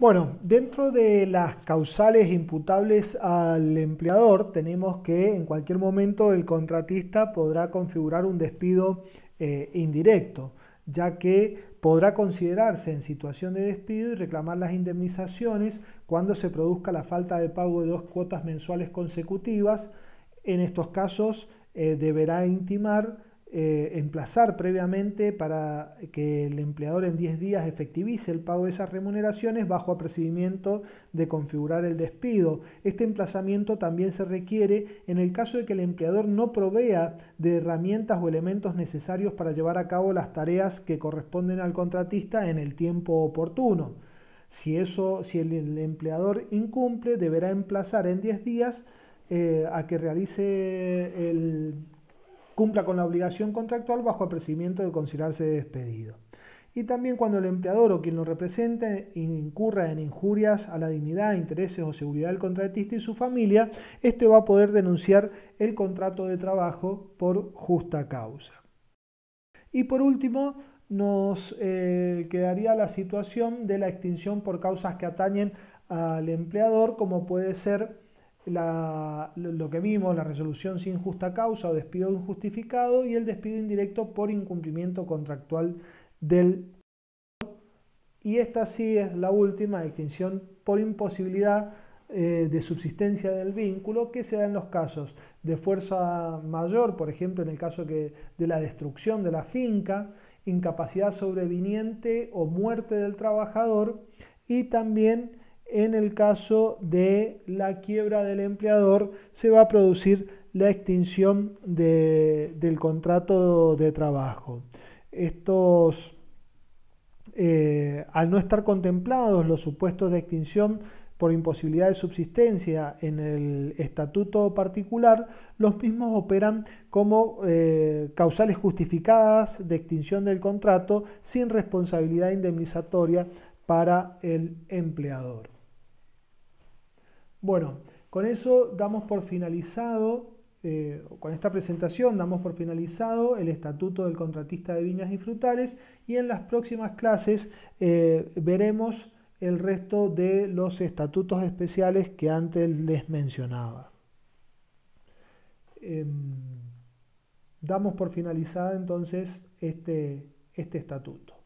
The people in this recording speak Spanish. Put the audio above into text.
Bueno, dentro de las causales imputables al empleador tenemos que en cualquier momento el contratista podrá configurar un despido eh, indirecto, ya que podrá considerarse en situación de despido y reclamar las indemnizaciones cuando se produzca la falta de pago de dos cuotas mensuales consecutivas. En estos casos eh, deberá intimar eh, emplazar previamente para que el empleador en 10 días efectivice el pago de esas remuneraciones bajo apercibimiento de configurar el despido. Este emplazamiento también se requiere en el caso de que el empleador no provea de herramientas o elementos necesarios para llevar a cabo las tareas que corresponden al contratista en el tiempo oportuno. Si, eso, si el, empleador incumple, deberá emplazar en 10 días eh, a que realice el cumpla con la obligación contractual bajo apercibimiento de considerarse despedido. Y también cuando el empleador o quien lo represente incurra en injurias a la dignidad, intereses o seguridad del contratista y su familia, este va a poder denunciar el contrato de trabajo por justa causa. Y por último, nos eh, quedaría la situación de la extinción por causas que atañen al empleador, como puede ser lo que vimos, la resolución sin justa causa o despido injustificado y el despido indirecto por incumplimiento contractual del... Y esta sí es la última, extinción por imposibilidad eh, de subsistencia del vínculo que se da en los casos de fuerza mayor, por ejemplo en el caso que, de la destrucción de la finca, incapacidad sobreviniente o muerte del trabajador y también en el caso de la quiebra del empleador se va a producir la extinción del contrato de trabajo. Estos, eh, al no estar contemplados los supuestos de extinción por imposibilidad de subsistencia en el estatuto particular, los mismos operan como eh, causales justificadas de extinción del contrato sin responsabilidad indemnizatoria para el empleador. Bueno, con eso damos por finalizado, eh, con esta presentación damos por finalizado el estatuto del contratista de viñas y frutales y en las próximas clases eh, veremos el resto de los estatutos especiales que antes les mencionaba. Em, damos por finalizada entonces este, este estatuto.